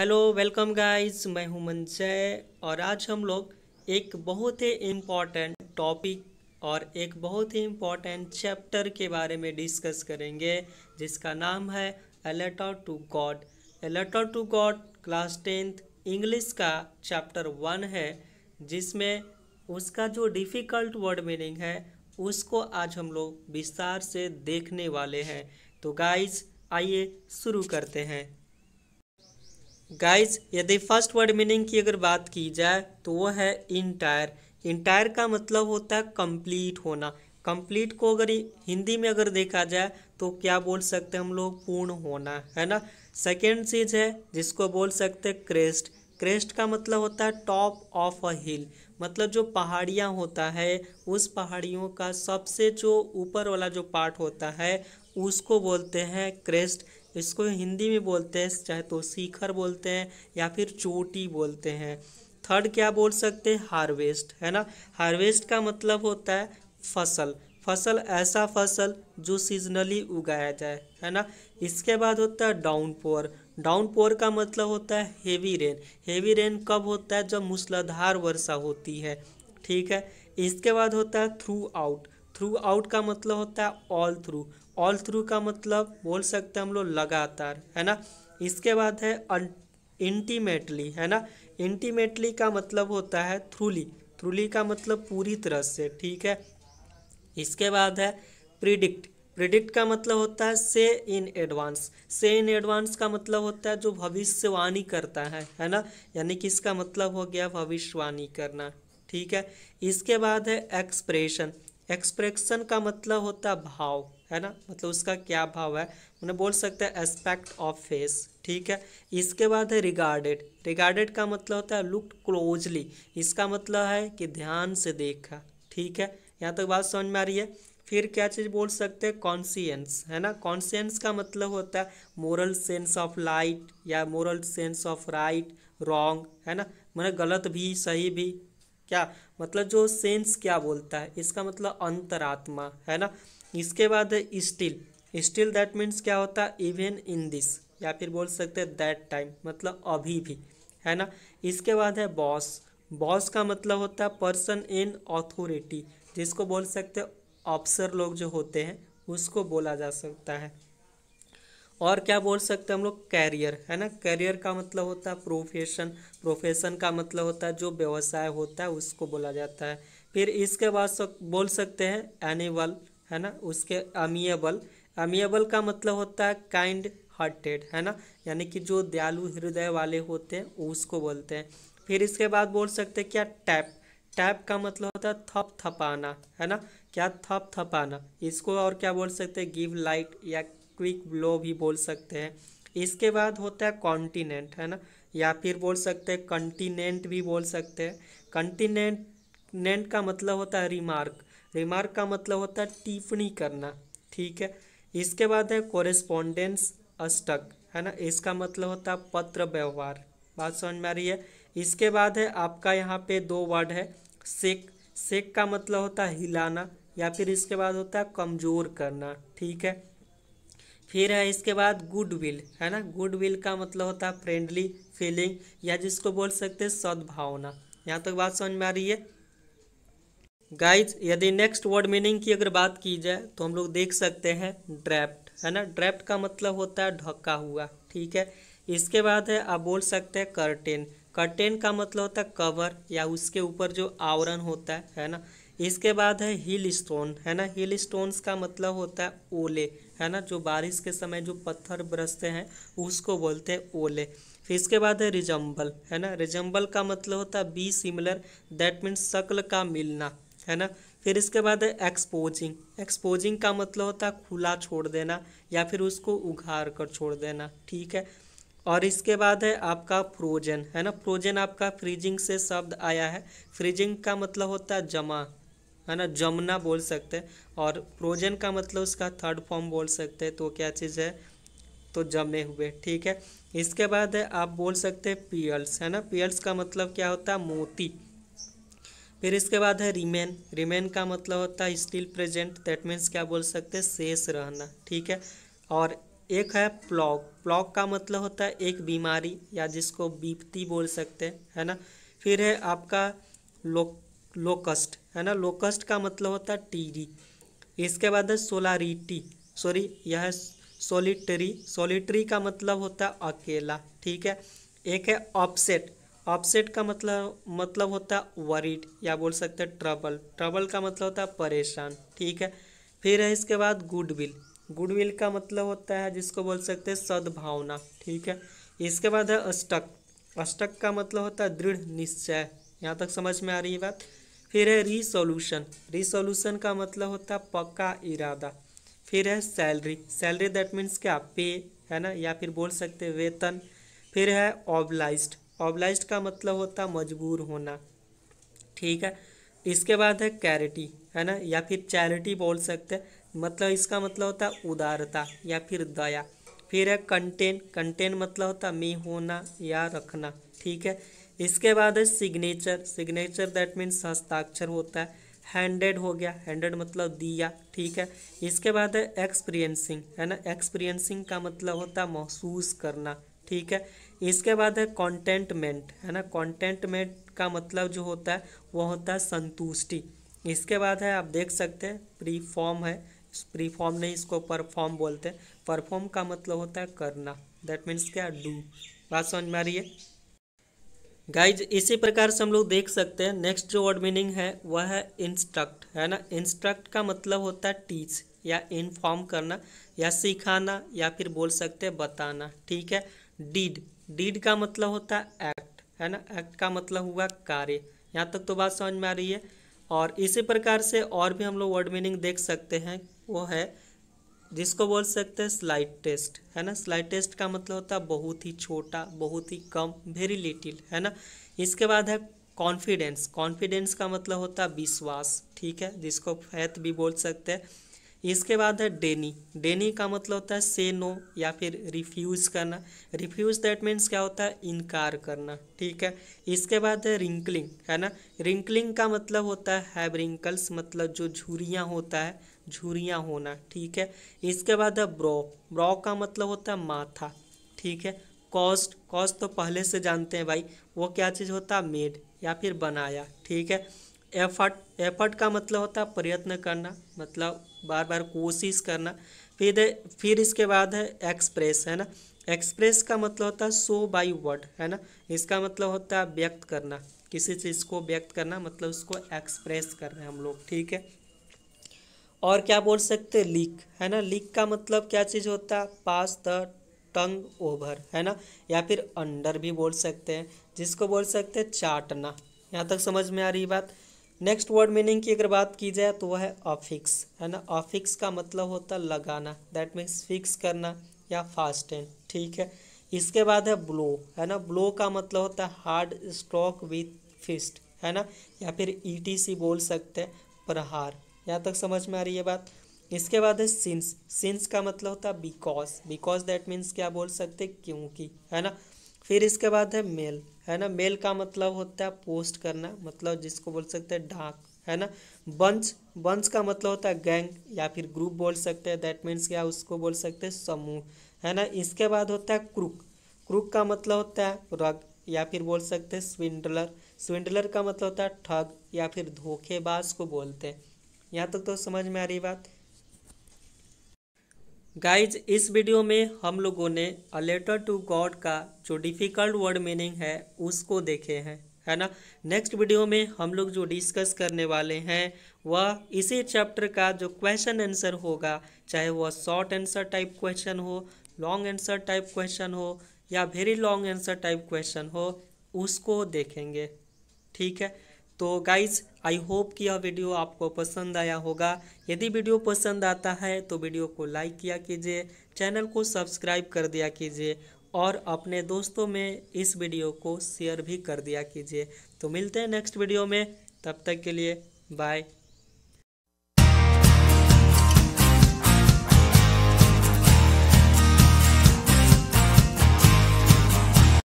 hello welcome guys मैं हूं मनसय और आज हम लोग एक बहुत ही इम्पॉर्टेंट टॉपिक और एक बहुत ही इम्पॉर्टेंट चैप्टर के बारे में डिस्कस करेंगे जिसका नाम है a letter to God a letter to God class tenth English का चैप्टर वन है जिसमें उसका जो डिफ़िकल्ट वर्ड मीनिंग है उसको आज हम लोग विस्तार से देखने वाले हैं तो गाइज़ आइए शुरू करते हैं गाइज यदि फर्स्ट वर्ड मीनिंग की अगर बात की जाए तो वो है इंटायर इंटायर का मतलब होता है कंप्लीट होना कंप्लीट को अगर हिंदी में अगर देखा जाए तो क्या बोल सकते हैं हम लोग पूर्ण होना है ना सेकेंड चीज़ है जिसको बोल सकते हैं क्रेस्ट क्रेस्ट का मतलब होता है टॉप ऑफ अ हिल मतलब जो पहाड़ियाँ होता है उस पहाड़ियों का सबसे जो ऊपर वाला जो पार्ट होता है उसको बोलते हैं क्रेस्ट इसको हिंदी में बोलते हैं चाहे तो शिखर बोलते हैं या फिर चोटी बोलते हैं थर्ड क्या बोल सकते हैं हार्वेस्ट है ना हार्वेस्ट का मतलब होता है फसल फसल ऐसा फसल जो सीजनली उगाया जाए है ना इसके बाद होता है डाउन पोअर डाउन पोअर का मतलब होता है हेवी रेन हेवी रेन कब होता है जब मूसलाधार वर्षा होती है ठीक है इसके बाद होता है थ्रू आउट थ्रू आउट का मतलब होता है ऑल थ्रू ऑल थ्रू का मतलब बोल सकते हैं हम लोग लगातार है ना इसके बाद है इंटीमेटली है ना इंटीमेटली का मतलब होता है थ्रूली थ्रूली का मतलब पूरी तरह से ठीक है इसके बाद है प्रिडिक्ट प्रिडिक्ट का मतलब होता है से इन एडवांस से इन एडवांस का मतलब होता है जो भविष्यवाणी करता है है ना यानी कि इसका मतलब हो गया भविष्यवाणी करना ठीक है इसके बाद है एक्सप्रेशन एक्सप्रेशन का मतलब होता है भाव है ना मतलब उसका क्या भाव है उन्हें बोल सकते हैं एस्पेक्ट ऑफ फेस ठीक है इसके बाद है रिगार्डेड रिगार्डेड का मतलब होता है लुक क्लोजली इसका मतलब है कि ध्यान से देखा ठीक है यहाँ तक तो बात समझ में आ रही है फिर क्या चीज़ बोल सकते हैं कॉन्सियंस है ना कॉन्सियंस का मतलब होता है मोरल सेंस ऑफ लाइट या moral sense of right wrong है ना मैंने गलत भी सही भी क्या मतलब जो सेंस क्या बोलता है इसका मतलब अंतरात्मा है ना इसके बाद है स्टिल स्टिल दैट मीन्स क्या होता है इवेन इन दिस या फिर बोल सकते हैं दैट टाइम मतलब अभी भी है ना इसके बाद है बॉस बॉस का मतलब होता है पर्सन इन ऑथोरिटी जिसको बोल सकते ऑफिसर लोग जो होते हैं उसको बोला जा सकता है और क्या बोल सकते हैं हम लोग कैरियर है ना कैरियर का मतलब होता है प्रोफेशन प्रोफेशन का मतलब होता है जो व्यवसाय होता है उसको बोला जाता है फिर इसके बाद बोल सकते हैं एनिमल है ना उसके अमियबल अमियबल का मतलब होता है काइंड हार्टेड है ना यानी कि जो दयालु हृदय वाले होते हैं उसको बोलते हैं फिर इसके बाद बोल सकते हैं क्या टैप टैप का मतलब होता है थप थपाना है ना क्या थप थपाना इसको और क्या बोल सकते हैं गिव लाइट या क्विक ब्लो भी बोल सकते हैं इसके बाद होता है कॉन्टिनेंट है ना या फिर बोल सकते हैं कंटिनेंट भी बोल सकते हैं कंटिनेंट नेंट का मतलब होता है रिमार्क रिमार्क का मतलब होता है टिप्पणी करना ठीक है इसके बाद है कोरेस्पॉन्डेंस अष्टक है ना इसका मतलब होता है पत्र व्यवहार बात समझ में आ रही है इसके बाद है आपका यहाँ पे दो वर्ड है सेक सेक का मतलब होता है हिलाना या फिर इसके बाद होता है कमज़ोर करना ठीक है फिर है इसके बाद गुडविल है ना गुडविल का मतलब होता है फ्रेंडली फीलिंग या जिसको बोल सकते हैं सद्भावना यहाँ तक तो बात समझ में आ रही है गाइज यदि नेक्स्ट वर्ड मीनिंग की अगर बात की जाए तो हम लोग देख सकते हैं ड्रैप्ट है ना ड्रैप्ट का मतलब होता है ढका हुआ ठीक है इसके बाद है आप बोल सकते हैं कर्टेन कर्टेन का मतलब होता है कवर या उसके ऊपर जो आवरण होता है है ना इसके बाद है हिल स्टोन है ना हिल स्टोन्स का मतलब होता है ओले है ना जो बारिश के समय जो पत्थर बरसते हैं उसको बोलते हैं ओले फिर इसके बाद है रिजम्बल है ना रिजम्बल का मतलब होता है बी सिमिलर दैट मीन्स शक्ल का मिलना है ना फिर इसके बाद है एक्सपोजिंग एक्सपोजिंग का मतलब होता है खुला छोड़ देना या फिर उसको उघाड़ कर छोड़ देना ठीक है और इसके बाद है आपका फ्रोजन है ना फ्रोजन आपका फ्रीजिंग से शब्द आया है फ्रीजिंग का मतलब होता है जमा है ना जमना बोल सकते हैं और फ्रोजन का मतलब उसका थर्ड फॉर्म बोल सकते हैं तो क्या चीज़ है तो जमे हुए ठीक है इसके बाद है आप बोल सकते हैं पियल्स है ना पियल्स का मतलब क्या होता है मोती फिर इसके बाद है रिमेन रिमेन का मतलब होता है स्टिल प्रेजेंट दैट मीन्स क्या बोल सकते हैं शेष रहना ठीक है और एक है प्लॉग प्लॉग का मतलब होता है एक बीमारी या जिसको बीपती बोल सकते हैं है ना फिर है आपका लो लोकस्ट है ना लोकस्ट का मतलब होता है टीरी इसके बाद है सोलारिटी सॉरी यह है सोलिटरी सोलिटरी का मतलब होता है अकेला ठीक है एक है ऑपसेट अपसेट का मतलब मतलब होता है वरीड या बोल सकते हैं ट्रबल ट्रबल का मतलब होता है परेशान ठीक है फिर है इसके बाद गुडविल गुडविल का मतलब होता है जिसको बोल सकते हैं सद्भावना ठीक है इसके बाद है अष्टक अष्टक का मतलब होता है दृढ़ निश्चय यहाँ तक समझ में आ रही है बात फिर है रिसोल्यूशन रिसोल्यूशन का मतलब होता है पक्का इरादा फिर है सैलरी सैलरी दैट मीन्स क्या पे है ना या फिर बोल सकते वेतन फिर है ऑबलाइज्ड ऑब्लाइज का मतलब होता मजबूर होना ठीक है इसके बाद है कैरिटी है ना या फिर चैरिटी बोल सकते हैं मतलब इसका मतलब होता है उदारता या फिर दया फिर है कंटेन कंटेन मतलब होता मी होना या रखना ठीक है इसके बाद है सिग्नेचर सिग्नेचर दैट मीन्स हस्ताक्षर होता है हैंडेड हो गया हैंडेड मतलब दिया ठीक है इसके बाद है एक्सपीरियंसिंग है ना एक्सपीरियंसिंग का मतलब होता है महसूस करना ठीक है इसके बाद है कॉन्टेंटमेंट है ना कॉन्टेंटमेंट का मतलब जो होता है वह होता है संतुष्टि इसके बाद है आप देख सकते हैं प्री फॉर्म है प्री फॉर्म नहीं इसको परफॉर्म बोलते हैं परफॉर्म का मतलब होता है करना दैट मीन्स क्या डू बात समझ में आ रही है गाइज इसी प्रकार से हम लोग देख सकते हैं नेक्स्ट जो वर्ड मीनिंग है वह है इंस्ट्रक्ट है ना इंस्ट्रक्ट का मतलब होता है टीच या इनफॉर्म करना या सिखाना या फिर बोल सकते हैं बताना ठीक है डीड डीड का मतलब होता है एक्ट है ना एक्ट का मतलब हुआ कार्य यहाँ तक तो बात समझ में आ रही है और इसी प्रकार से और भी हम लोग वर्ड मीनिंग देख सकते हैं वो है जिसको बोल सकते हैं स्लाइड टेस्ट है ना स्लाइड टेस्ट का मतलब होता है बहुत ही छोटा बहुत ही कम वेरी लिटिल है ना इसके बाद है कॉन्फिडेंस कॉन्फिडेंस का मतलब होता है विश्वास ठीक है जिसको फैथ भी बोल सकते हैं इसके बाद है डेनी डेनी का मतलब होता है से नो या फिर रिफ्यूज़ करना रिफ्यूज़ दैट मीन्स क्या होता है इनकार करना ठीक है इसके बाद है रिंकलिंग है ना रिंकलिंग का मतलब होता है हैव रिंकल्स मतलब जो झुरियाँ होता है झुरियाँ होना ठीक है इसके बाद है ब्रो ब्रो का मतलब होता है माथा ठीक है कॉस्ट कॉस्ट तो पहले से जानते हैं भाई वो क्या चीज़ होता है मेड या फिर बनाया ठीक है एफर्ट एफर्ट का मतलब होता है प्रयत्न करना मतलब बार बार कोशिश करना फिर फिर इसके बाद है एक्सप्रेस है ना एक्सप्रेस का मतलब होता है सो बाई वर्ड है ना इसका मतलब होता है व्यक्त करना किसी चीज़ को व्यक्त करना मतलब उसको एक्सप्रेस करना हैं हम लोग ठीक है और क्या बोल सकते हैं लीक है ना लीक का मतलब क्या चीज़ होता है पास द टंग ओवर है ना या फिर अंडर भी बोल सकते हैं जिसको बोल सकते हैं चाटना यहाँ तक समझ में आ रही बात नेक्स्ट वर्ड मीनिंग की अगर बात की जाए तो वह है ऑफिक्स है ना ऑफिक्स का मतलब होता है लगाना दैट मीन्स फिक्स करना या फास्टेन ठीक है इसके बाद है ब्लो है ना ब्लो का मतलब होता है हार्ड स्ट्रोक विथ फिस्ट है ना या फिर ईटीसी e बोल सकते हैं प्रहार यहाँ तक समझ में आ रही है बात इसके बाद है सिंस सिंस का मतलब होता है बिकॉज बिकॉज दैट मीन्स क्या बोल सकते क्योंकि है ना फिर इसके बाद है मेल है ना मेल का मतलब होता है पोस्ट करना मतलब जिसको बोल सकते हैं डाक है ना बंच बंच का मतलब होता है गैंग या फिर ग्रुप बोल सकते हैं दैट मीन्स क्या उसको बोल सकते हैं समूह है ना इसके बाद होता है क्रुक क्रुक का मतलब होता है रग या फिर बोल सकते हैं स्विंडलर स्विंडलर का मतलब होता है ठग या फिर धोखेबाज को बोलते हैं यहाँ तक तो समझ में आ रही बात गाइज इस वीडियो में हम लोगों ने अ लेटर टू गॉड का जो डिफ़िकल्ट वर्ड मीनिंग है उसको देखे हैं है ना नेक्स्ट वीडियो में हम लोग जो डिस्कस करने वाले हैं वह इसी चैप्टर का जो क्वेश्चन आंसर होगा चाहे वह शॉर्ट आंसर टाइप क्वेश्चन हो लॉन्ग आंसर टाइप क्वेश्चन हो या very long answer type question हो उसको देखेंगे ठीक है तो गाइज आई होप कि यह वीडियो आपको पसंद आया होगा यदि वीडियो पसंद आता है तो वीडियो को लाइक किया कीजिए चैनल को सब्सक्राइब कर दिया कीजिए और अपने दोस्तों में इस वीडियो को शेयर भी कर दिया कीजिए तो मिलते हैं नेक्स्ट वीडियो में तब तक के लिए बाय